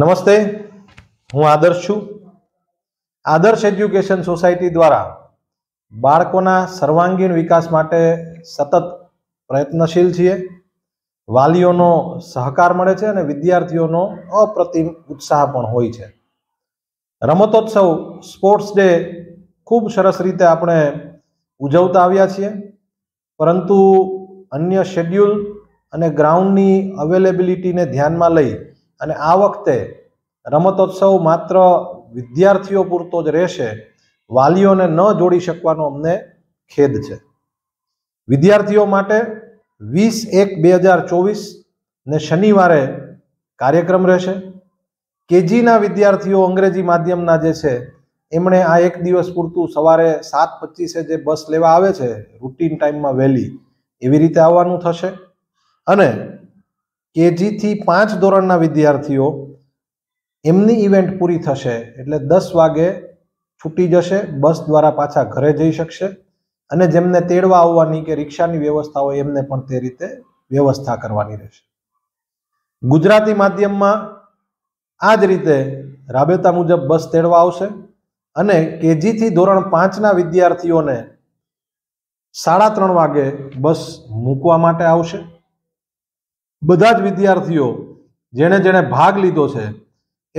નમસ્તે હું આદર્શ છું આદર્શ એજ્યુકેશન સોસાયટી દ્વારા બાળકોના સર્વાંગીણ વિકાસ માટે સતત પ્રયત્નશીલ છીએ વાલીઓનો સહકાર મળે છે અને વિદ્યાર્થીઓનો અપ્રતિમ ઉત્સાહ પણ હોય છે રમતોત્સવ સ્પોર્ટ્સ ડે ખૂબ સરસ રીતે આપણે ઉજવતા આવ્યા છીએ પરંતુ અન્ય શેડ્યુલ અને ગ્રાઉન્ડની અવેલેબિલિટીને ધ્યાનમાં લઈ અને આ વખતે રમતોત્સવ માત્ર વિદ્યાર્થીઓ પૂરતો જ રહેશે વાલીઓને ન જોડી શકવાનો અમને ખેદ છે વિદ્યાર્થીઓ માટે વીસ એક બે હજાર ચોવીસ ને શનિવારે કાર્યક્રમ રહેશે કેજીના વિદ્યાર્થીઓ અંગ્રેજી માધ્યમના જે છે એમણે આ એક દિવસ પૂરતું સવારે સાત પચીસે જે બસ લેવા આવે છે રૂટીન ટાઈમમાં વહેલી એવી રીતે આવવાનું થશે અને કેજીથી પાંચ ધોરણના વિદ્યાર્થીઓ એમની ઇવેન્ટ પૂરી થશે એટલે દસ વાગે છૂટી જશે બસ દ્વારા પાછા ઘરે જઈ શકશે અને જેમને તેડવા આવવાની કે રિક્ષાની વ્યવસ્થા હોય એમને પણ તે રીતે વ્યવસ્થા કરવાની રહેશે ગુજરાતી માધ્યમમાં આ જ રીતે રાબેતા મુજબ બસ તેડવા આવશે અને કેજીથી ધોરણ પાંચના વિદ્યાર્થીઓને સાડા ત્રણ વાગે બસ મૂકવા માટે આવશે બધા જ વિદ્યાર્થીઓ જેણે જેણે ભાગ લીધો છે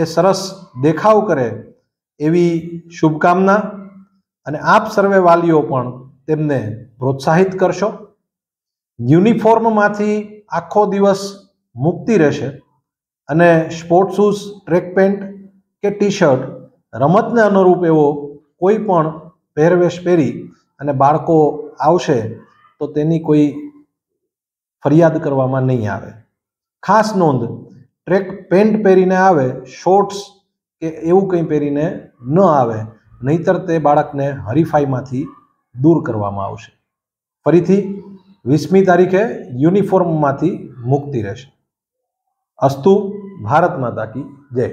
એ સરસ દેખાવ કરે એવી શુભકામના અને આપ સર્વે વાલીઓ પણ તેમને પ્રોત્સાહિત કરશો યુનિફોર્મમાંથી આખો દિવસ મુક્તિ રહેશે અને સ્પોર્ટ શૂઝ ટ્રેક પેન્ટ કે ટી શર્ટ રમતને અનુરૂપ એવો કોઈ પણ પહેરવેશ પહેરી અને બાળકો આવશે તો તેની કોઈ ફરિયાદ કરવામાં નહીં આવે ખાસ નોંધ ટ્રેક પેન્ટ પહેરીને આવે શોર્ટ્સ કે એવું કંઈ પહેરીને ન આવે નહીતર તે બાળકને હરીફાઈમાંથી દૂર કરવામાં આવશે ફરીથી વીસમી તારીખે યુનિફોર્મમાંથી મુક્તિ રહેશે અસ્તુ ભારત માતા કી જય